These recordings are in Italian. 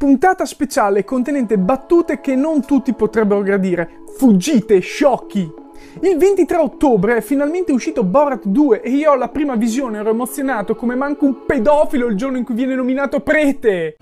Puntata speciale contenente battute che non tutti potrebbero gradire. Fuggite, sciocchi! Il 23 ottobre è finalmente uscito Borat 2 e io alla prima visione ero emozionato come manco un pedofilo il giorno in cui viene nominato prete!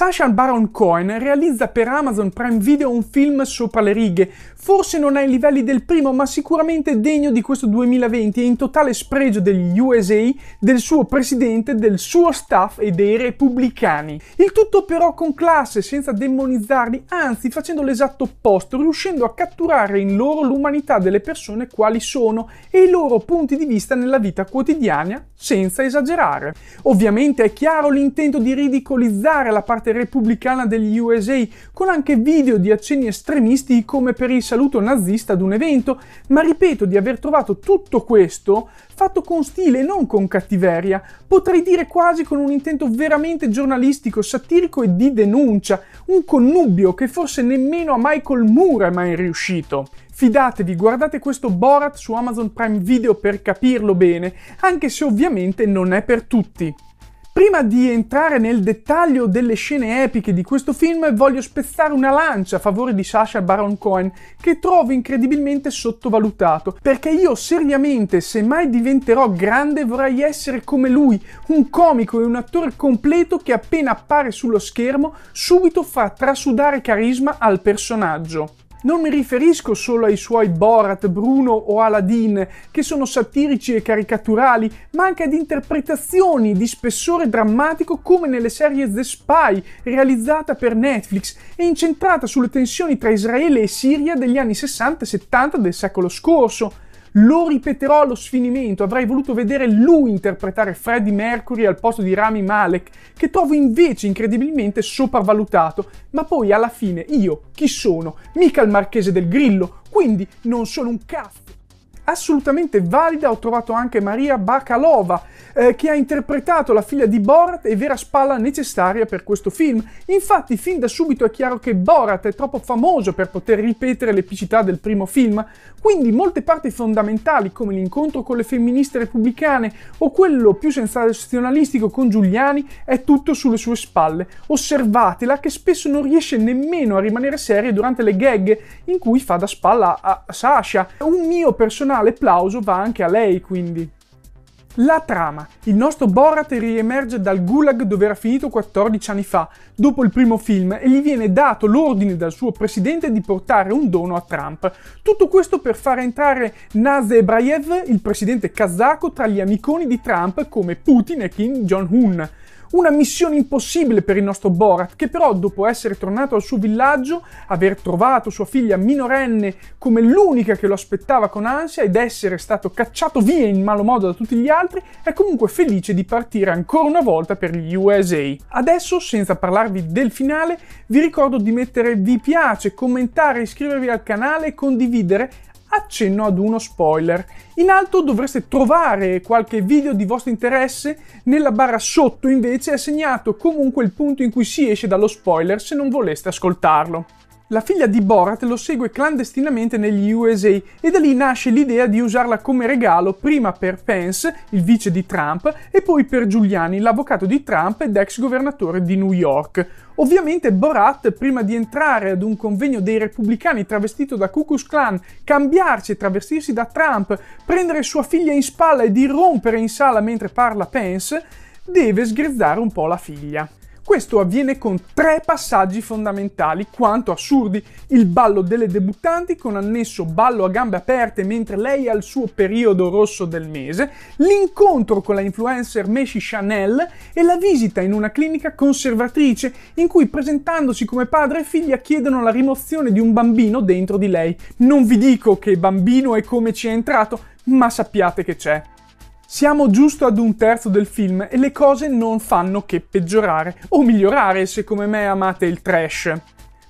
Sasha Baron Cohen realizza per Amazon Prime Video un film sopra le righe, forse non ai livelli del primo ma sicuramente degno di questo 2020 e in totale spregio degli USA, del suo presidente, del suo staff e dei repubblicani. Il tutto però con classe, senza demonizzarli, anzi facendo l'esatto opposto, riuscendo a catturare in loro l'umanità delle persone quali sono e i loro punti di vista nella vita quotidiana senza esagerare. Ovviamente è chiaro l'intento di ridicolizzare la parte repubblicana degli USA con anche video di accenni estremisti come per il saluto nazista ad un evento, ma ripeto di aver trovato tutto questo fatto con stile e non con cattiveria, potrei dire quasi con un intento veramente giornalistico, satirico e di denuncia, un connubio che forse nemmeno a Michael Moore è mai riuscito. Fidatevi, guardate questo Borat su Amazon Prime Video per capirlo bene, anche se ovviamente non è per tutti. Prima di entrare nel dettaglio delle scene epiche di questo film, voglio spezzare una lancia a favore di Sasha Baron Cohen, che trovo incredibilmente sottovalutato, perché io seriamente, se mai diventerò grande, vorrei essere come lui, un comico e un attore completo che appena appare sullo schermo, subito fa trasudare carisma al personaggio. Non mi riferisco solo ai suoi Borat, Bruno o Aladdin, che sono satirici e caricaturali, ma anche ad interpretazioni di spessore drammatico come nelle serie The Spy, realizzata per Netflix e incentrata sulle tensioni tra Israele e Siria degli anni 60 e 70 del secolo scorso lo ripeterò allo sfinimento, avrei voluto vedere lui interpretare Freddie Mercury al posto di Rami Malek, che trovo invece incredibilmente sopravvalutato, ma poi alla fine io, chi sono? Mica il marchese del Grillo, quindi non sono un cazzo assolutamente valida. Ho trovato anche Maria Bakalova, eh, che ha interpretato la figlia di Borat e vera spalla necessaria per questo film. Infatti, fin da subito è chiaro che Borat è troppo famoso per poter ripetere l'epicità del primo film, quindi molte parti fondamentali, come l'incontro con le femministe repubblicane o quello più sensazionalistico con Giuliani, è tutto sulle sue spalle. Osservatela che spesso non riesce nemmeno a rimanere seria durante le gag in cui fa da spalla a Sasha. Un mio personaggio generale plauso va anche a lei, quindi. La trama. Il nostro Borat riemerge dal gulag dove era finito 14 anni fa, dopo il primo film, e gli viene dato l'ordine dal suo presidente di portare un dono a Trump. Tutto questo per far entrare Nazarbayev, il presidente kazako, tra gli amiconi di Trump come Putin e Kim Jong-un. Una missione impossibile per il nostro Borat, che però dopo essere tornato al suo villaggio, aver trovato sua figlia minorenne come l'unica che lo aspettava con ansia ed essere stato cacciato via in malo modo da tutti gli altri, è comunque felice di partire ancora una volta per gli USA. Adesso, senza parlarvi del finale, vi ricordo di mettere vi piace, commentare, iscrivervi al canale e condividere accenno ad uno spoiler. In alto dovreste trovare qualche video di vostro interesse, nella barra sotto invece è segnato comunque il punto in cui si esce dallo spoiler se non voleste ascoltarlo. La figlia di Borat lo segue clandestinamente negli USA e da lì nasce l'idea di usarla come regalo prima per Pence, il vice di Trump, e poi per Giuliani, l'avvocato di Trump ed ex governatore di New York. Ovviamente Borat, prima di entrare ad un convegno dei repubblicani travestito da Ku Klux Klan, cambiarsi e travestirsi da Trump, prendere sua figlia in spalla ed irrompere in sala mentre parla Pence, deve sgrizzare un po' la figlia. Questo avviene con tre passaggi fondamentali, quanto assurdi, il ballo delle debuttanti con annesso ballo a gambe aperte mentre lei ha il suo periodo rosso del mese, l'incontro con la influencer Meshi Chanel e la visita in una clinica conservatrice in cui presentandosi come padre e figlia chiedono la rimozione di un bambino dentro di lei. Non vi dico che bambino e come ci è entrato, ma sappiate che c'è. Siamo giusto ad un terzo del film e le cose non fanno che peggiorare, o migliorare se come me amate il trash.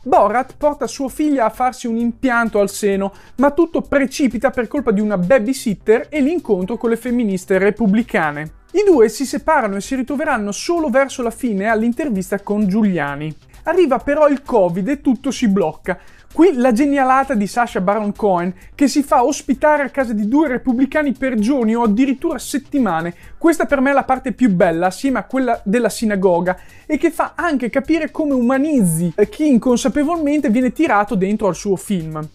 Borat porta sua figlia a farsi un impianto al seno, ma tutto precipita per colpa di una babysitter e l'incontro con le femministe repubblicane. I due si separano e si ritroveranno solo verso la fine all'intervista con Giuliani. Arriva però il Covid e tutto si blocca. Qui la genialata di Sasha Baron Cohen che si fa ospitare a casa di due repubblicani per giorni o addirittura settimane. Questa per me è la parte più bella, assieme a quella della sinagoga, e che fa anche capire come umanizzi chi inconsapevolmente viene tirato dentro al suo film.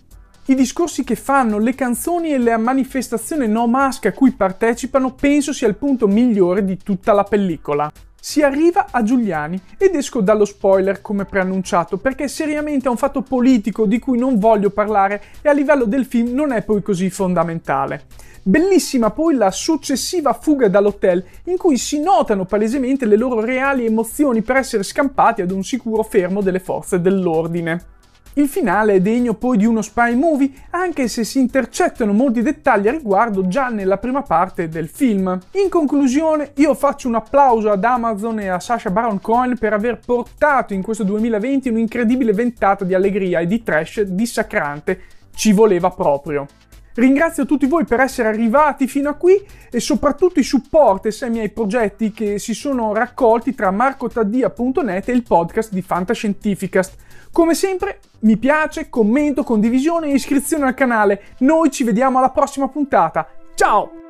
I discorsi che fanno, le canzoni e la manifestazione no mask a cui partecipano penso sia il punto migliore di tutta la pellicola. Si arriva a Giuliani ed esco dallo spoiler come preannunciato perché seriamente è un fatto politico di cui non voglio parlare e a livello del film non è poi così fondamentale. Bellissima poi la successiva fuga dall'hotel in cui si notano palesemente le loro reali emozioni per essere scampati ad un sicuro fermo delle forze dell'ordine. Il finale è degno poi di uno spy movie, anche se si intercettano molti dettagli a riguardo già nella prima parte del film. In conclusione, io faccio un applauso ad Amazon e a Sasha Baron Cohen per aver portato in questo 2020 un'incredibile ventata di allegria e di trash dissacrante. Ci voleva proprio. Ringrazio tutti voi per essere arrivati fino a qui e soprattutto i supporti insieme ai progetti che si sono raccolti tra marcotaddia.net e il podcast di Fantascientificast. Come sempre, mi piace, commento, condivisione e iscrizione al canale. Noi ci vediamo alla prossima puntata. Ciao!